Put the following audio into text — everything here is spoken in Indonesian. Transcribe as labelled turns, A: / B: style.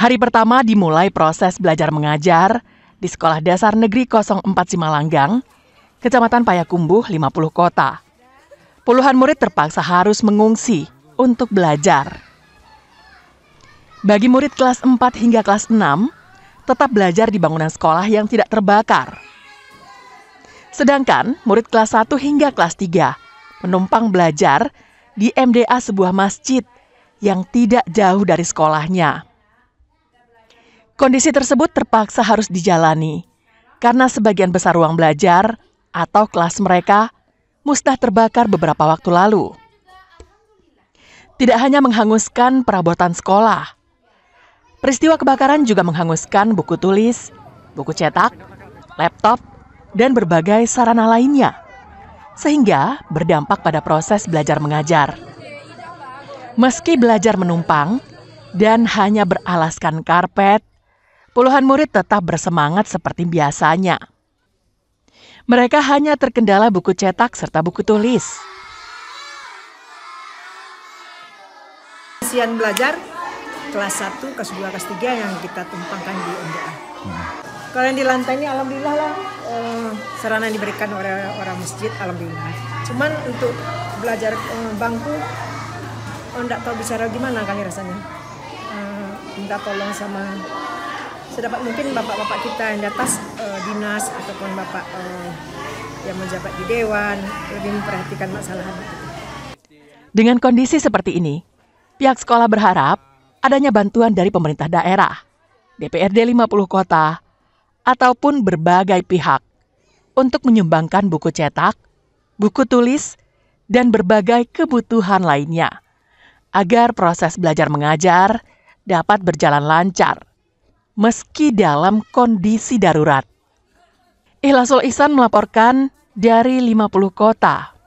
A: Hari pertama dimulai proses belajar mengajar di Sekolah Dasar Negeri 04 Simalanggang, Kecamatan Payakumbuh, 50 Kota. Puluhan murid terpaksa harus mengungsi untuk belajar. Bagi murid kelas 4 hingga kelas 6, tetap belajar di bangunan sekolah yang tidak terbakar. Sedangkan murid kelas 1 hingga kelas 3 menumpang belajar di MDA sebuah masjid yang tidak jauh dari sekolahnya. Kondisi tersebut terpaksa harus dijalani karena sebagian besar ruang belajar atau kelas mereka mustah terbakar beberapa waktu lalu. Tidak hanya menghanguskan perabotan sekolah, peristiwa kebakaran juga menghanguskan buku tulis, buku cetak, laptop, dan berbagai sarana lainnya, sehingga berdampak pada proses belajar mengajar. Meski belajar menumpang dan hanya beralaskan karpet puluhan murid tetap bersemangat seperti biasanya. Mereka hanya terkendala buku cetak serta buku tulis.
B: Sian belajar kelas 1, kelas 2, kelas 3 yang kita tumpangkan di MDA. Hmm. Kalau yang di lantai ini alhamdulillah lah eh, sarana yang diberikan oleh orang masjid alhamdulillah. Cuman untuk belajar eh, bangku oh, enggak tahu bicara gimana kali rasanya. Eh, minta tolong sama sedapat mungkin bapak-bapak kita yang di atas uh, dinas ataupun bapak uh, yang menjabat di dewan lebih memperhatikan masalah anak.
A: Dengan kondisi seperti ini, pihak sekolah berharap adanya bantuan dari pemerintah daerah, DPRD 50 kota, ataupun berbagai pihak untuk menyumbangkan buku cetak, buku tulis, dan berbagai kebutuhan lainnya agar proses belajar mengajar dapat berjalan lancar meski dalam kondisi darurat. Ihlasul Ihsan melaporkan dari 50 kota